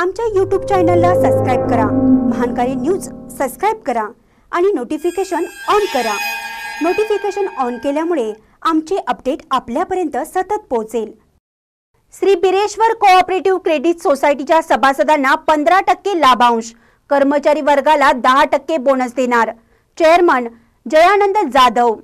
आमच्या यूट्यूब चॅनलला सबस्क्राईब करा महानकारी न्यूज सबस्क्राईब करा आणि नोटिफिकेशन ऑन करा नोटिफिकेशन ऑन केल्यामुळे आमचे अपडेट आपल्यापर्यंत सतत पोहोचेल श्री बिरेश्वर कोऑपरेटिव्ह क्रेडिट सोसायटीच्या सभासदांना पंधरा टक्के लाभांश कर्मचारी वर्गाला दहा टक्के बोनस देणार चेअरमन जयानंद जाधव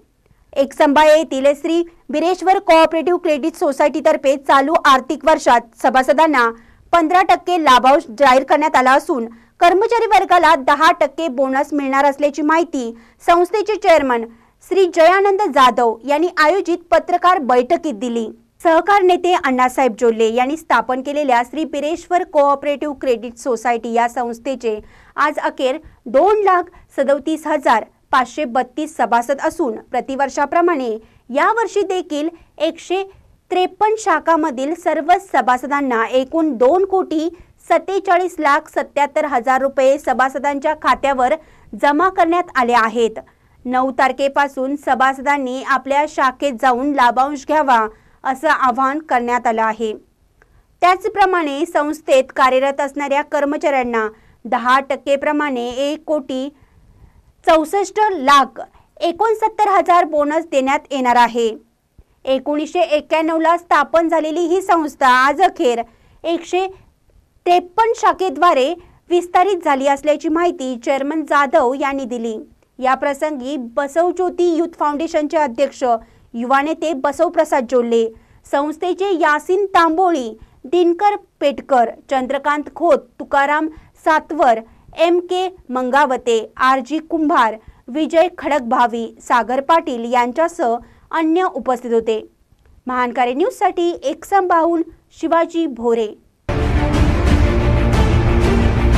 एकसंभाय येथील श्री बिरेश्वर कोऑपरेटिव्ह क्रेडिट सोसायटीतर्फे चालू आर्थिक वर्षात सभासदांना पंधरा टक्के लाभांश जाहीर करण्यात आला असून कर्मचारी वर्गाला दहा टक्के बोनस मिळणार असल्याची माहिती संस्थेचे चेअरमन श्री जयानंद जाधव यांनी आयोजित पत्रकार बैठकीत दिली सहकार नेते अण्णासाहेब जोल्ले यांनी स्थापन केलेल्या Shri Pireshwar cooperative credit society या संस्थेचे आज अखेर दोन लाख सदोतीस हजार पाचशे बत्तीस सभासद असून प्रतिवर्षाप्रमाणे यावर्षी देखील एकशे त्रेपन्न शाखामधील सर्व सभासदांना एकूण दोन कोटी सत्तेचाळीस लाख सत्याहत्तर हजार रुपये सभासदांच्या खात्यावर जमा करण्यात आले आहेत नऊ तारखेपासून सभासदांनी आपल्या शाखेत जाऊन लाभांश घ्यावा असं आवाहन करण्यात आलं आहे त्याचप्रमाणे संस्थेत कार्यरत असणाऱ्या कर्मचाऱ्यांना दहा टक्केप्रमाणे एक कोटी चौसष्ट लाख एकोणसत्तर हजार बोनस देण्यात येणार आहे एकोणीसशे ला स्थापन झालेली ही संस्था आज अखेर एकशे त्रेपन्न शाखेद्वारे विस्तारित झाली असल्याची माहिती चेअरमन जाधव यांनी दिली या प्रसंगी बसव ज्योती युथ फाउंडेशनचे अध्यक्ष युवा नेते बसवप्रसाद जोल्ले संस्थेचे Yasin Tamboli Dinkar Petkar Chandrakant Khot Tukaram Satvar M K Mangavate R G Kumbhar Vijay Khadak Bhavi सागर पाटील यांच्यासह अन्य उपस्थित होते महानकारी न्यूजसाठी एकसंभाहून शिवाजी भोरे